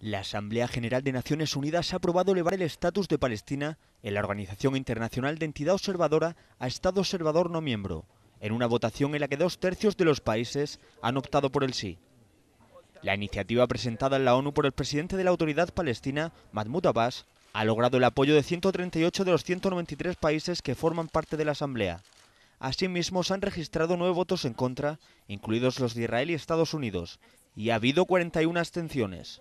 La Asamblea General de Naciones Unidas ha aprobado elevar el estatus de Palestina en la Organización Internacional de Entidad Observadora a Estado Observador no miembro, en una votación en la que dos tercios de los países han optado por el sí. La iniciativa presentada en la ONU por el presidente de la autoridad palestina, Mahmoud Abbas, ha logrado el apoyo de 138 de los 193 países que forman parte de la Asamblea. Asimismo, se han registrado nueve votos en contra, incluidos los de Israel y Estados Unidos, y ha habido 41 abstenciones.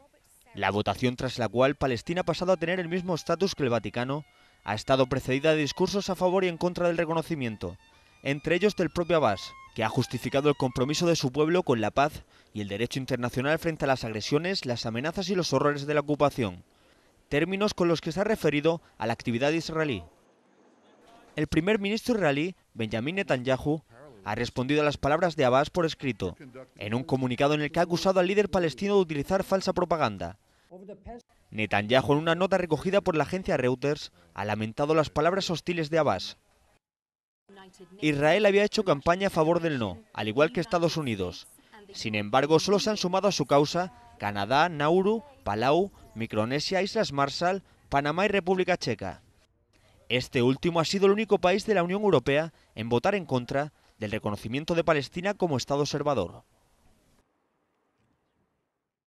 La votación tras la cual Palestina ha pasado a tener el mismo estatus que el Vaticano ha estado precedida de discursos a favor y en contra del reconocimiento, entre ellos del propio Abbas, que ha justificado el compromiso de su pueblo con la paz y el derecho internacional frente a las agresiones, las amenazas y los horrores de la ocupación, términos con los que se ha referido a la actividad israelí. El primer ministro israelí, Benjamin Netanyahu, ha respondido a las palabras de Abbas por escrito, en un comunicado en el que ha acusado al líder palestino de utilizar falsa propaganda, Netanyahu, en una nota recogida por la agencia Reuters, ha lamentado las palabras hostiles de Abbas. Israel había hecho campaña a favor del no, al igual que Estados Unidos. Sin embargo, solo se han sumado a su causa Canadá, Nauru, Palau, Micronesia, Islas Marshall, Panamá y República Checa. Este último ha sido el único país de la Unión Europea en votar en contra del reconocimiento de Palestina como Estado observador.